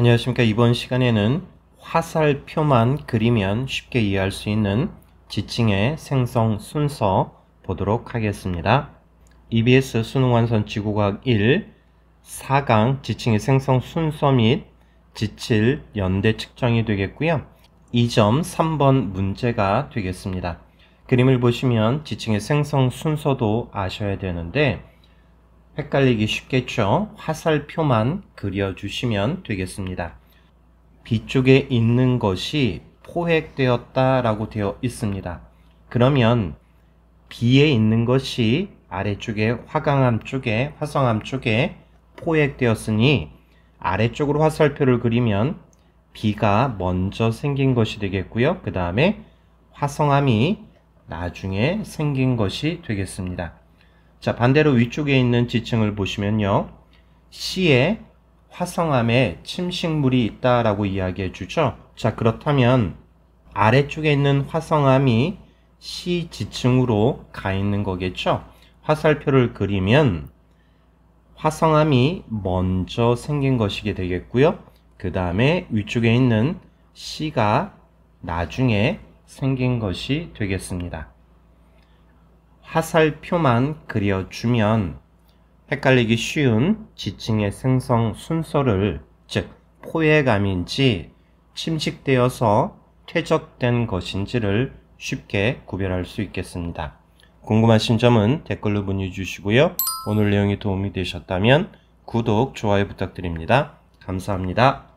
안녕하십니까. 이번 시간에는 화살표만 그리면 쉽게 이해할 수 있는 지칭의 생성 순서 보도록 하겠습니다. EBS 수능완선 지구과학 1 4강 지칭의 생성 순서 및 지칠 연대 측정이 되겠고요. 2점 3번 문제가 되겠습니다. 그림을 보시면 지칭의 생성 순서도 아셔야 되는데 헷갈리기 쉽겠죠? 화살표만 그려주시면 되겠습니다. 뒤쪽에 있는 것이 포획되었다 라고 되어 있습니다. 그러면 B에 있는 것이 아래쪽에 화강암 쪽에 화성암 쪽에 포획되었으니 아래쪽으로 화살표를 그리면 B가 먼저 생긴 것이 되겠고요. 그 다음에 화성암이 나중에 생긴 것이 되겠습니다. 자, 반대로 위쪽에 있는 지층을 보시면요. C에 화성암에 침식물이 있다라고 이야기해 주죠. 자, 그렇다면 아래쪽에 있는 화성암이 C 지층으로 가 있는 거겠죠. 화살표를 그리면 화성암이 먼저 생긴 것이게 되겠고요. 그 다음에 위쪽에 있는 C가 나중에 생긴 것이 되겠습니다. 하살표만 그려주면 헷갈리기 쉬운 지층의 생성 순서를 즉 포획감인지 침식되어서 퇴적된 것인지를 쉽게 구별할 수 있겠습니다. 궁금하신 점은 댓글로 문의 주시고요. 오늘 내용이 도움이 되셨다면 구독, 좋아요 부탁드립니다. 감사합니다.